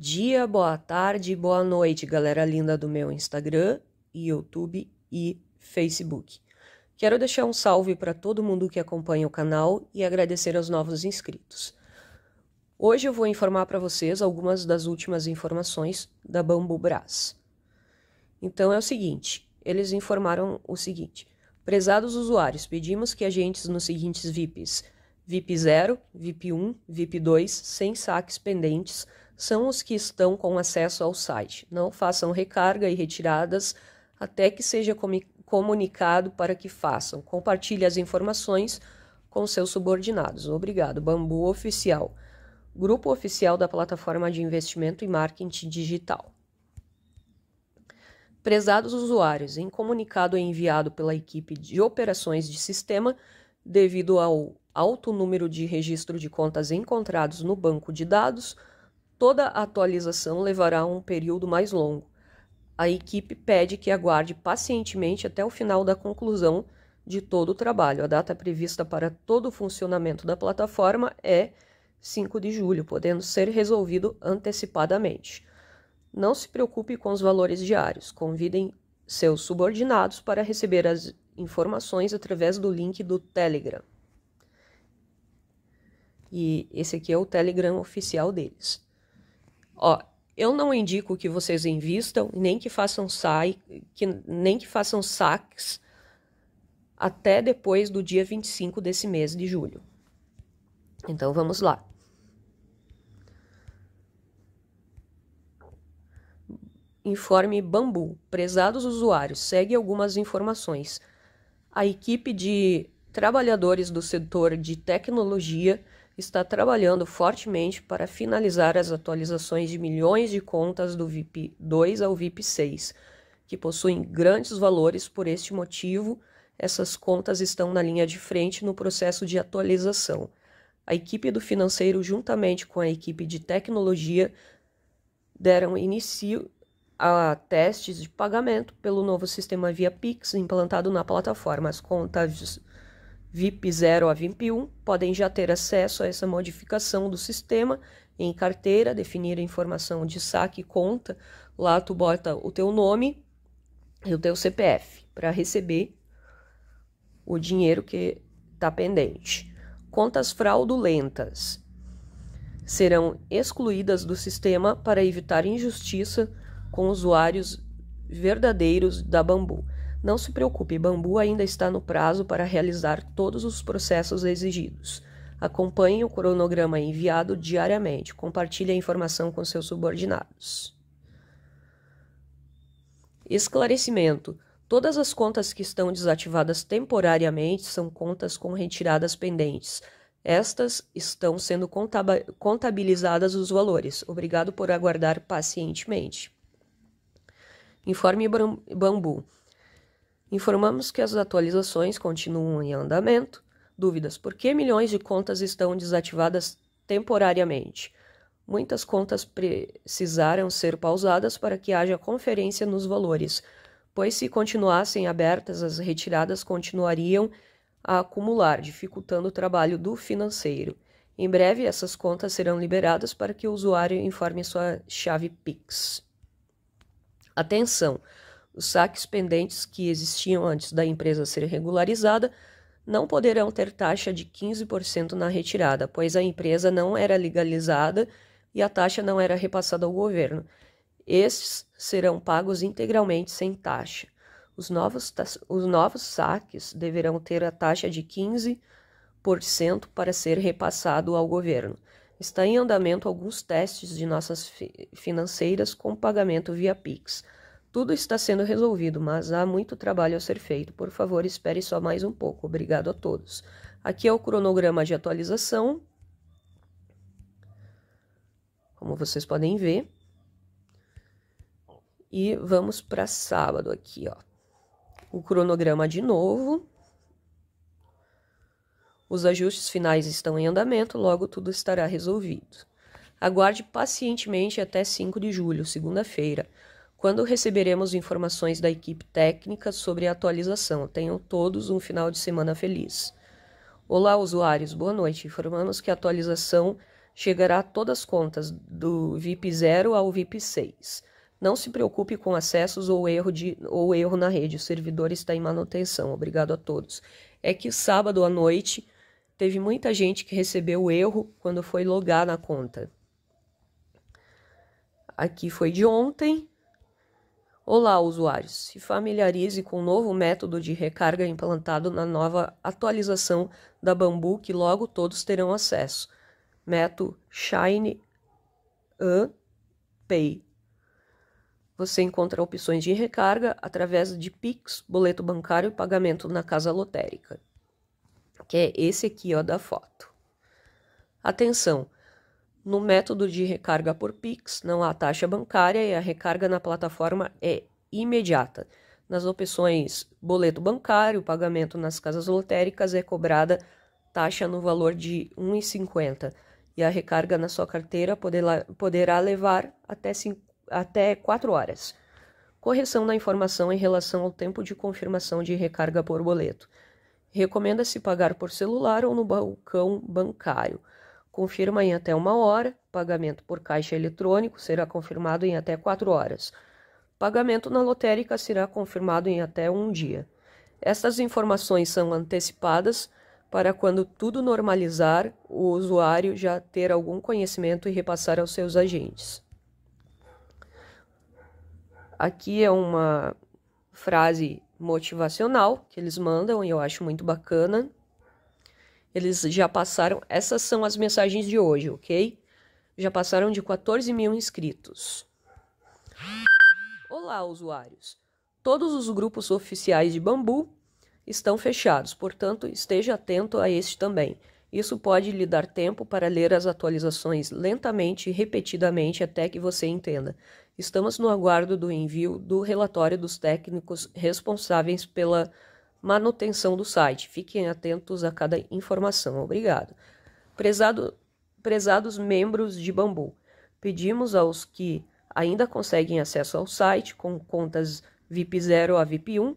dia, boa tarde, boa noite, galera linda do meu Instagram, YouTube e Facebook. Quero deixar um salve para todo mundo que acompanha o canal e agradecer aos novos inscritos. Hoje eu vou informar para vocês algumas das últimas informações da Bambu Brás. Então é o seguinte, eles informaram o seguinte: Prezados usuários, pedimos que agentes nos seguintes VIPs: VIP 0, VIP 1, VIP 2, sem saques pendentes são os que estão com acesso ao site. Não façam recarga e retiradas até que seja comunicado para que façam. Compartilhe as informações com seus subordinados. Obrigado. Bambu Oficial, grupo oficial da plataforma de investimento e marketing digital. Prezados usuários, em comunicado enviado pela equipe de operações de sistema, devido ao alto número de registro de contas encontrados no banco de dados, Toda atualização levará um período mais longo. A equipe pede que aguarde pacientemente até o final da conclusão de todo o trabalho. A data prevista para todo o funcionamento da plataforma é 5 de julho, podendo ser resolvido antecipadamente. Não se preocupe com os valores diários. Convidem seus subordinados para receber as informações através do link do Telegram. E esse aqui é o Telegram oficial deles. Ó, eu não indico que vocês invistam, nem que façam sai, que, nem que façam saques até depois do dia 25 desse mês de julho. Então vamos lá. Informe Bambu. Prezados usuários, segue algumas informações. A equipe de trabalhadores do setor de tecnologia está trabalhando fortemente para finalizar as atualizações de milhões de contas do VIP 2 ao VIP 6, que possuem grandes valores por este motivo. Essas contas estão na linha de frente no processo de atualização. A equipe do financeiro, juntamente com a equipe de tecnologia, deram início a testes de pagamento pelo novo sistema via Pix implantado na plataforma. As contas VIP 0 a VIP 1 podem já ter acesso a essa modificação do sistema em carteira, definir a informação de saque e conta. Lá tu bota o teu nome e o teu CPF para receber o dinheiro que está pendente. Contas fraudulentas serão excluídas do sistema para evitar injustiça com usuários verdadeiros da Bambu. Não se preocupe, Bambu ainda está no prazo para realizar todos os processos exigidos. Acompanhe o cronograma enviado diariamente. Compartilhe a informação com seus subordinados. Esclarecimento: Todas as contas que estão desativadas temporariamente são contas com retiradas pendentes. Estas estão sendo contabilizadas os valores. Obrigado por aguardar pacientemente. Informe Bambu. Informamos que as atualizações continuam em andamento. Dúvidas: por que milhões de contas estão desativadas temporariamente? Muitas contas precisaram ser pausadas para que haja conferência nos valores, pois se continuassem abertas, as retiradas continuariam a acumular, dificultando o trabalho do financeiro. Em breve, essas contas serão liberadas para que o usuário informe sua chave Pix. Atenção! Os saques pendentes que existiam antes da empresa ser regularizada não poderão ter taxa de 15% na retirada, pois a empresa não era legalizada e a taxa não era repassada ao governo. Estes serão pagos integralmente sem taxa. Os novos, os novos saques deverão ter a taxa de 15% para ser repassado ao governo. Está em andamento alguns testes de nossas fi financeiras com pagamento via Pix. Tudo está sendo resolvido, mas há muito trabalho a ser feito. Por favor, espere só mais um pouco. Obrigado a todos. Aqui é o cronograma de atualização. Como vocês podem ver. E vamos para sábado aqui, ó. O cronograma de novo. Os ajustes finais estão em andamento, logo tudo estará resolvido. Aguarde pacientemente até 5 de julho, segunda-feira quando receberemos informações da equipe técnica sobre a atualização? Tenham todos um final de semana feliz. Olá, usuários, boa noite. Informamos que a atualização chegará a todas as contas, do VIP 0 ao VIP 6. Não se preocupe com acessos ou erro, de, ou erro na rede, o servidor está em manutenção. Obrigado a todos. É que sábado à noite teve muita gente que recebeu erro quando foi logar na conta. Aqui foi de ontem. Olá, usuários! Se familiarize com o novo método de recarga implantado na nova atualização da Bambu, que logo todos terão acesso. Método Shine Pay. Você encontra opções de recarga através de Pix, boleto bancário e pagamento na casa lotérica, que é esse aqui ó, da foto. Atenção! No método de recarga por Pix, não há taxa bancária e a recarga na plataforma é imediata. Nas opções boleto bancário, pagamento nas casas lotéricas é cobrada taxa no valor de R$ 1,50 e a recarga na sua carteira poderá, levar até, 5, até 4 horas. Correção da informação em relação ao tempo de confirmação de recarga por boleto. Recomenda-se pagar por celular ou no balcão bancário confirma em até uma hora, pagamento por caixa eletrônico será confirmado em até quatro horas. Pagamento na lotérica será confirmado em até um dia. Estas informações são antecipadas para quando tudo normalizar, o usuário já ter algum conhecimento e repassar aos seus agentes. Aqui é uma frase motivacional que eles mandam e eu acho muito bacana eles já passaram. Essas são as mensagens de hoje, ok? Já passaram de 14 mil inscritos. Olá, usuários! Todos os grupos oficiais de bambu estão fechados, portanto, esteja atento a este também. Isso pode lhe dar tempo para ler as atualizações lentamente e repetidamente até que você entenda. Estamos no aguardo do envio do relatório dos técnicos responsáveis pela Manutenção do site. Fiquem atentos a cada informação. Obrigado. Prezado, prezados membros de Bambu, pedimos aos que ainda conseguem acesso ao site com contas VIP 0 a VIP 1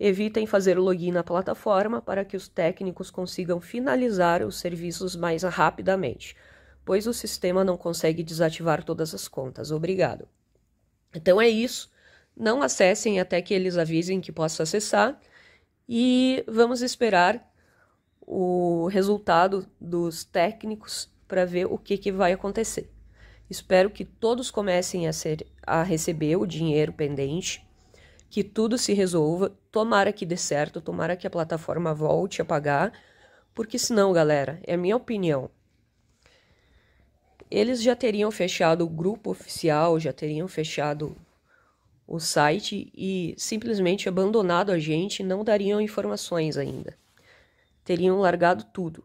Evitem fazer o login na plataforma para que os técnicos consigam finalizar os serviços mais rapidamente, pois o sistema não consegue desativar todas as contas. Obrigado. Então é isso. Não acessem até que eles avisem que possa acessar. E vamos esperar o resultado dos técnicos para ver o que, que vai acontecer. Espero que todos comecem a, ser, a receber o dinheiro pendente, que tudo se resolva. Tomara que dê certo, tomara que a plataforma volte a pagar, porque senão, galera, é a minha opinião. Eles já teriam fechado o grupo oficial, já teriam fechado o site e simplesmente abandonado a gente, não dariam informações ainda. Teriam largado tudo.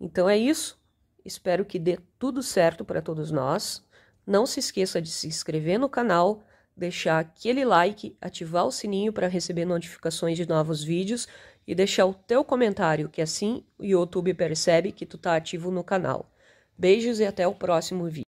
Então é isso. Espero que dê tudo certo para todos nós. Não se esqueça de se inscrever no canal, deixar aquele like, ativar o sininho para receber notificações de novos vídeos e deixar o teu comentário, que assim o YouTube percebe que tu tá ativo no canal. Beijos e até o próximo vídeo.